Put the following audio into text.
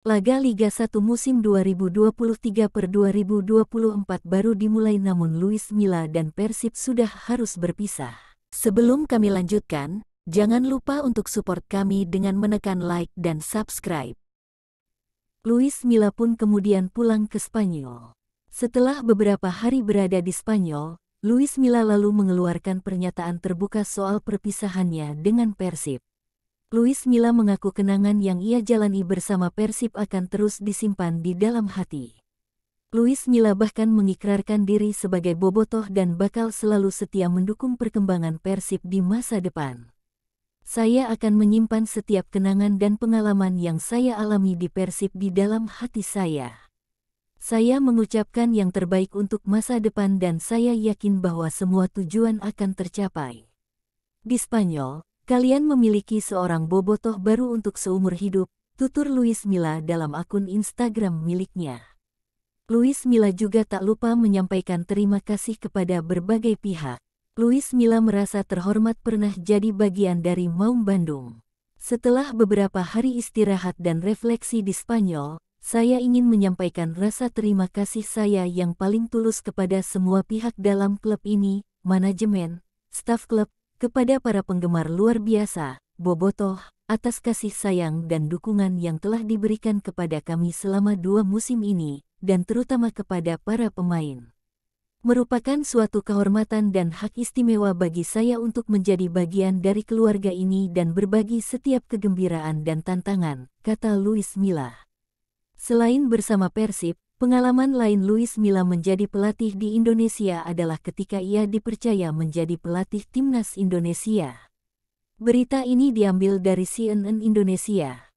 Laga Liga 1 musim 2023 per 2024 baru dimulai namun Luis Milla dan Persib sudah harus berpisah. Sebelum kami lanjutkan, jangan lupa untuk support kami dengan menekan like dan subscribe. Luis Milla pun kemudian pulang ke Spanyol. Setelah beberapa hari berada di Spanyol, Luis Milla lalu mengeluarkan pernyataan terbuka soal perpisahannya dengan Persib. Luis Mila mengaku kenangan yang ia jalani bersama Persib akan terus disimpan di dalam hati. Luis Mila bahkan mengikrarkan diri sebagai bobotoh dan bakal selalu setia mendukung perkembangan Persib di masa depan. Saya akan menyimpan setiap kenangan dan pengalaman yang saya alami di Persib di dalam hati saya. Saya mengucapkan yang terbaik untuk masa depan dan saya yakin bahwa semua tujuan akan tercapai. Di Spanyol, Kalian memiliki seorang bobotoh baru untuk seumur hidup, tutur Luis Mila dalam akun Instagram miliknya. Luis Mila juga tak lupa menyampaikan terima kasih kepada berbagai pihak. Luis Mila merasa terhormat pernah jadi bagian dari Maung Bandung. Setelah beberapa hari istirahat dan refleksi di Spanyol, saya ingin menyampaikan rasa terima kasih saya yang paling tulus kepada semua pihak dalam klub ini, manajemen, staff klub, kepada para penggemar luar biasa, Bobotoh, atas kasih sayang dan dukungan yang telah diberikan kepada kami selama dua musim ini, dan terutama kepada para pemain. Merupakan suatu kehormatan dan hak istimewa bagi saya untuk menjadi bagian dari keluarga ini dan berbagi setiap kegembiraan dan tantangan, kata Luis Mila. Selain bersama Persib, Pengalaman lain Luis Mila menjadi pelatih di Indonesia adalah ketika ia dipercaya menjadi pelatih timnas Indonesia. Berita ini diambil dari CNN Indonesia.